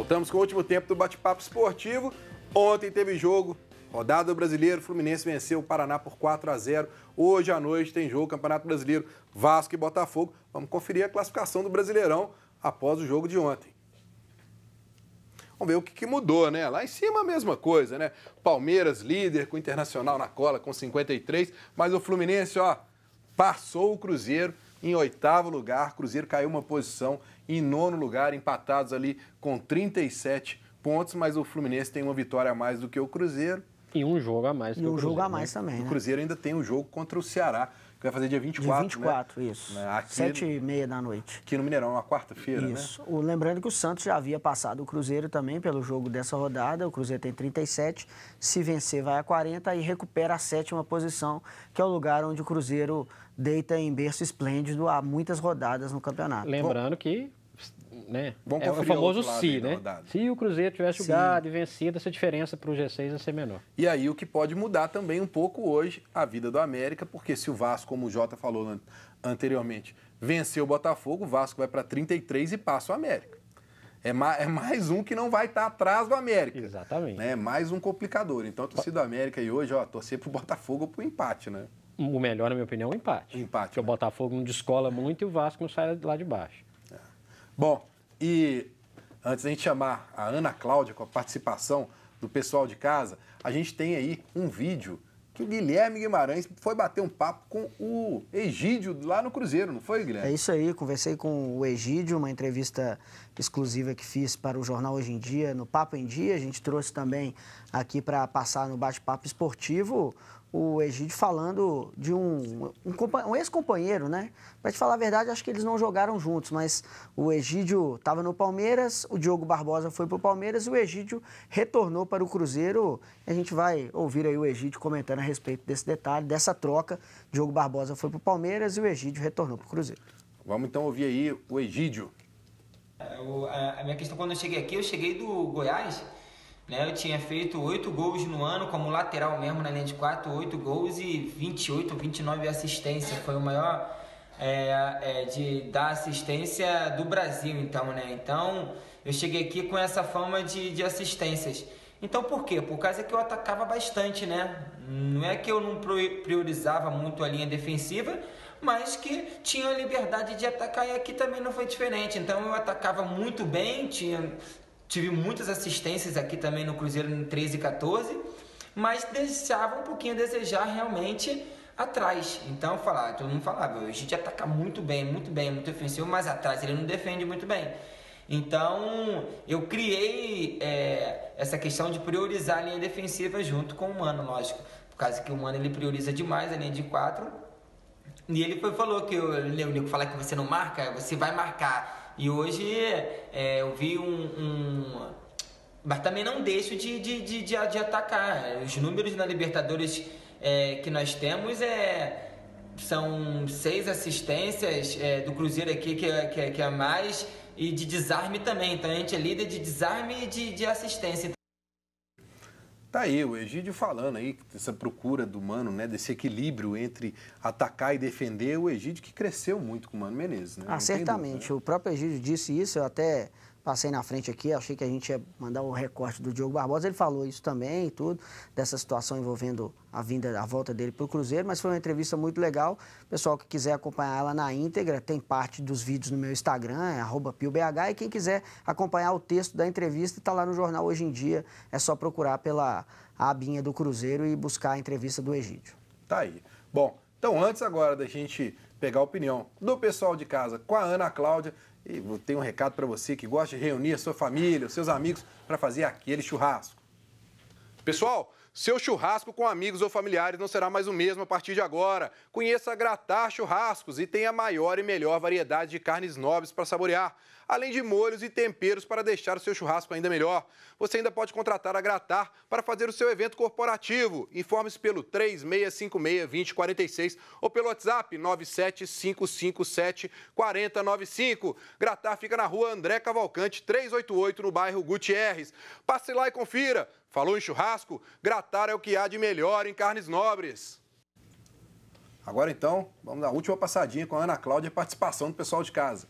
Voltamos com o último tempo do bate-papo esportivo. Ontem teve jogo, rodada do Brasileiro, Fluminense venceu o Paraná por 4 a 0. Hoje à noite tem jogo Campeonato Brasileiro, Vasco e Botafogo. Vamos conferir a classificação do Brasileirão após o jogo de ontem. Vamos ver o que, que, mudou, né? Lá em cima a mesma coisa, né? Palmeiras líder com o Internacional na cola com 53, mas o Fluminense, ó, passou o Cruzeiro em oitavo lugar. Cruzeiro caiu uma posição em nono lugar, empatados ali com 37 pontos, mas o Fluminense tem uma vitória a mais do que o Cruzeiro. E um jogo a mais. E um jogo a mais né? também. Né? O Cruzeiro ainda tem um jogo contra o Ceará que vai fazer dia 24, dia 24, né? isso. Né, sete e meia da noite. Aqui no Mineirão, na quarta-feira, isso. né? Isso. Lembrando que o Santos já havia passado o Cruzeiro também pelo jogo dessa rodada. O Cruzeiro tem 37. Se vencer, vai a 40 e recupera a sétima posição, que é o lugar onde o Cruzeiro deita em berço esplêndido há muitas rodadas no campeonato. Lembrando Bom, que né? é o famoso se, né? Se o Cruzeiro tivesse jogado e vencido, essa diferença para o G6 ia ser menor. E aí o que pode mudar também um pouco hoje a vida do América, porque se o Vasco, como o Jota falou anteriormente, vencer o Botafogo, o Vasco vai para 33 e passa o América. É, ma é mais um que não vai estar tá atrás do América. Exatamente. É né? mais um complicador. Então, a torcida do América e hoje, ó, torcer para o Botafogo para o empate, né? O melhor, na minha opinião, é o empate. O empate. Porque né? o Botafogo não descola muito e o Vasco não sai lá de baixo. É. Bom, e antes da gente chamar a Ana Cláudia com a participação do pessoal de casa, a gente tem aí um vídeo que o Guilherme Guimarães foi bater um papo com o Egídio lá no Cruzeiro, não foi, Guilherme? É isso aí, conversei com o Egídio, uma entrevista exclusiva que fiz para o jornal Hoje em Dia, no Papo em Dia. A gente trouxe também aqui para passar no bate-papo esportivo o Egídio falando de um, um, um ex-companheiro, né? Para te falar a verdade, acho que eles não jogaram juntos, mas o Egídio estava no Palmeiras, o Diogo Barbosa foi para o Palmeiras e o Egídio retornou para o Cruzeiro. A gente vai ouvir aí o Egídio comentando a respeito desse detalhe, dessa troca. Diogo Barbosa foi para o Palmeiras e o Egídio retornou para o Cruzeiro. Vamos então ouvir aí o Egídio. É, é, a minha questão, quando eu cheguei aqui, eu cheguei do Goiás né? Eu tinha feito oito gols no ano, como lateral mesmo, na linha de quatro, oito gols e 28, 29 assistências. Foi o maior é, é, de da assistência do Brasil, então, né? Então, eu cheguei aqui com essa fama de, de assistências. Então, por quê? Por causa que eu atacava bastante, né? Não é que eu não priorizava muito a linha defensiva, mas que tinha liberdade de atacar e aqui também não foi diferente. Então eu atacava muito bem, tinha tive muitas assistências aqui também no Cruzeiro em 13 e 14, mas deixava um pouquinho a desejar realmente atrás. Então, falar, todo mundo falava, o gente ataca muito bem, muito bem, muito ofensivo, mas atrás ele não defende muito bem. Então, eu criei é, essa questão de priorizar a linha defensiva junto com o Mano, lógico. Por causa que o Mano ele prioriza demais a linha de quatro. E ele foi, falou que eu, o Nico falar que você não marca, você vai marcar. E hoje é, eu vi um, um. Mas também não deixo de, de, de, de, atacar. Os números na Libertadores é, que nós temos é. São seis assistências é, do Cruzeiro aqui, que é, que, é, que é mais, e de desarme também. Então a gente é líder de desarme e de, de assistência. Tá aí, o Egídio falando aí, essa procura do Mano, né, desse equilíbrio entre atacar e defender, o Egídio que cresceu muito com o Mano Menezes, né? Ah, certamente. Dúvida, né? O próprio Egídio disse isso, eu até passei na frente aqui, achei que a gente ia mandar o recorte do Diogo Barbosa, ele falou isso também e tudo, dessa situação envolvendo a vinda, a volta dele para o Cruzeiro, mas foi uma entrevista muito legal. Pessoal que quiser acompanhar ela na íntegra, tem parte dos vídeos no meu Instagram, é arroba PioBH, e quem quiser acompanhar o texto da entrevista, está lá no jornal hoje em dia, é só procurar pela abinha do Cruzeiro e buscar a entrevista do Egídio. Tá aí. Bom, então, antes agora da gente pegar a opinião do pessoal de casa com a Ana Cláudia, e tenho um recado para você que gosta de reunir a sua família, os seus amigos para fazer aquele churrasco. Pessoal, seu churrasco com amigos ou familiares não será mais o mesmo a partir de agora. Conheça a Gratar Churrascos e tem a maior e melhor variedade de carnes nobres para saborear, além de molhos e temperos para deixar o seu churrasco ainda melhor. Você ainda pode contratar a Gratar para fazer o seu evento corporativo. Informe-se pelo 3656-2046 ou pelo WhatsApp 97557-4095. Gratar fica na rua André Cavalcante, 388, no bairro Gutierrez. Passe lá e confira. Falou em churrasco? Gratar é o que há de melhor em carnes nobres. Agora então, vamos dar a última passadinha com a Ana Cláudia e participação do pessoal de casa.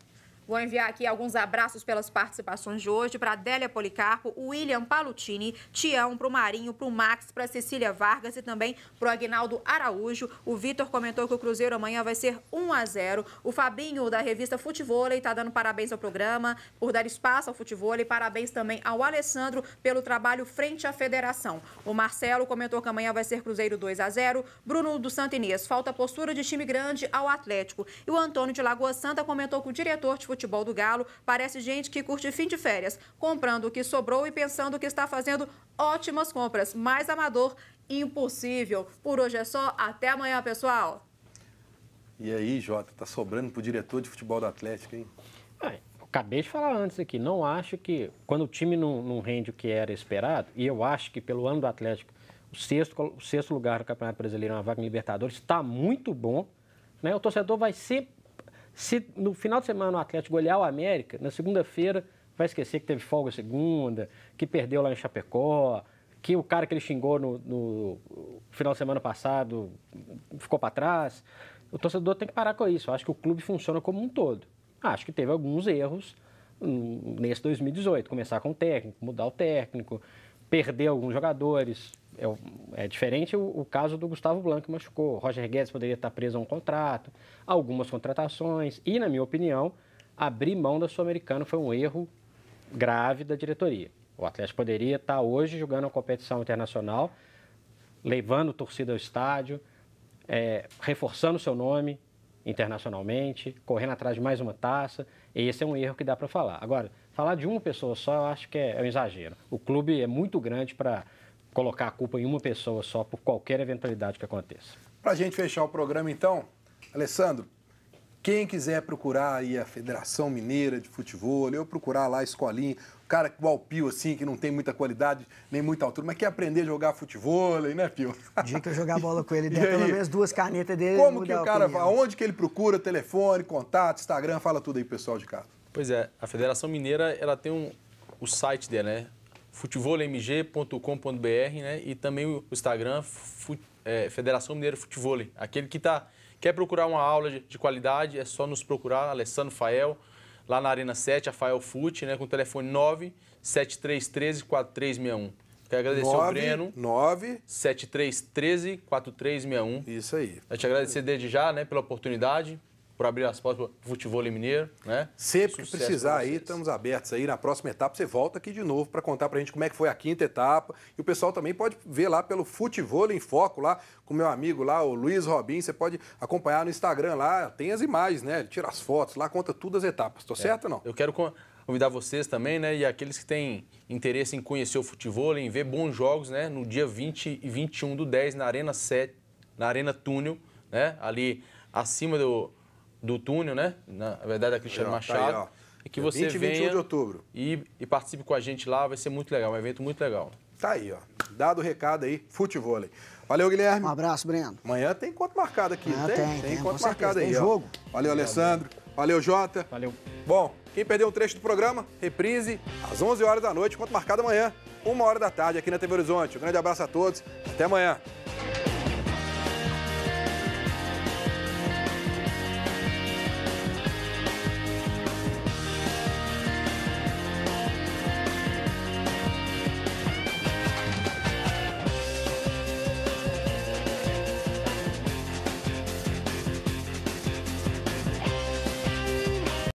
Vou enviar aqui alguns abraços pelas participações de hoje para Adélia Policarpo, William Palutini, Tião, para o Marinho, para o Max, para Cecília Vargas e também para o Aguinaldo Araújo. O Vitor comentou que o Cruzeiro amanhã vai ser 1 a 0. O Fabinho, da revista Futevôlei, está dando parabéns ao programa por dar espaço ao futevôlei. Parabéns também ao Alessandro pelo trabalho frente à federação. O Marcelo comentou que amanhã vai ser Cruzeiro 2 a 0. Bruno do Santo Inês, falta postura de time grande ao Atlético. E o Antônio de Lagoa Santa comentou que o diretor de futebol futebol do Galo parece gente que curte fim de férias, comprando o que sobrou e pensando que está fazendo ótimas compras. Mais amador, impossível. Por hoje é só. Até amanhã, pessoal. E aí, Jota, tá sobrando pro diretor de futebol do Atlético, hein? Ah, acabei de falar antes aqui, não acho que quando o time não, não, rende o que era esperado, e eu acho que pelo ano do Atlético, o sexto, o sexto lugar do Campeonato Brasileiro, na é vaga Libertadores, está muito bom. Né? O torcedor vai sempre se no final de semana o Atlético golear o América, na segunda-feira vai esquecer que teve folga segunda, que perdeu lá em Chapecó, que o cara que ele xingou no, no final de semana passado ficou para trás. O torcedor tem que parar com isso. Eu acho que o clube funciona como um todo. Acho que teve alguns erros nesse 2018. Começar com o técnico, mudar o técnico, perder alguns jogadores é, é diferente o, o, caso do Gustavo Blanco que machucou. Roger Guedes poderia estar preso a um contrato, algumas contratações. E, na minha opinião, abrir mão da Sul-Americana foi um erro grave da diretoria. O Atlético poderia estar hoje jogando uma competição internacional, levando torcida ao estádio, é, reforçando seu nome internacionalmente, correndo atrás de mais uma taça. E Esse é um erro que dá para falar. Agora, falar de uma pessoa só, eu acho que é, é um exagero. O clube é muito grande para colocar a culpa em uma pessoa só por qualquer eventualidade que aconteça. Para a gente fechar o programa, então, Alessandro, quem quiser procurar aí a Federação Mineira de Futebol, eu procurar lá a escolinha, o cara igual o Pio, assim, que não tem muita qualidade, nem muita altura, mas quer aprender a jogar futebol, né, Pio? que eu jogar bola com ele, der pelo menos duas canetas dele. Como que o cara, aonde que ele procura, telefone, contato, Instagram, fala tudo aí, pessoal de casa. Pois é, a Federação Mineira, ela tem um, o site dela, né? futevolemg.com.br né? e também o Instagram é, Federação Mineira Futevôlei. Aquele que tá, quer procurar uma aula de, de, qualidade é só nos procurar, Alessandro Fael, lá na Arena 7, a Fael Fute, né? com o telefone 97313 4361. Quero agradecer 9, ao Breno. 9 4361. Isso aí. Eu te agradecer desde já, né, pela oportunidade por abrir as portas para o futebol mineiro. Né? Sempre Sucesso que precisar aí, estamos abertos aí. Na próxima etapa você volta aqui de novo para contar para a gente como é que foi a quinta etapa. E o pessoal também pode ver lá pelo Futebol em Foco, lá com meu amigo lá, o Luiz Robin. Você pode acompanhar no Instagram lá, tem as imagens, né? Ele tira as fotos lá, conta todas as etapas. Tô é. certo ou não? Eu quero convidar vocês também, né? E aqueles que têm interesse em conhecer o futebol, em ver bons jogos, né? No dia 20 e 21 do 10 na Arena 7, na Arena Túnel, né? Ali acima do do túnel, né? Na verdade, é a Cristiano Machado. Tá aí, e que você 20 é e 21 venha de outubro. E, e participe com a gente lá, vai ser muito legal, um evento muito legal. Tá aí, ó. Dado o recado aí, futebol. Valeu, Guilherme. Um abraço, Breno. Amanhã tem encontro marcado aqui, ah, tem? Tem, tem encontro marcado aí, ó. jogo. Valeu, Alessandro. Valeu, Jota. Valeu. Bom, quem perdeu um trecho do programa, reprise às 11 horas da noite, encontro marcado amanhã, uma hora da tarde aqui na TV Horizonte. Um grande abraço a todos. Até amanhã.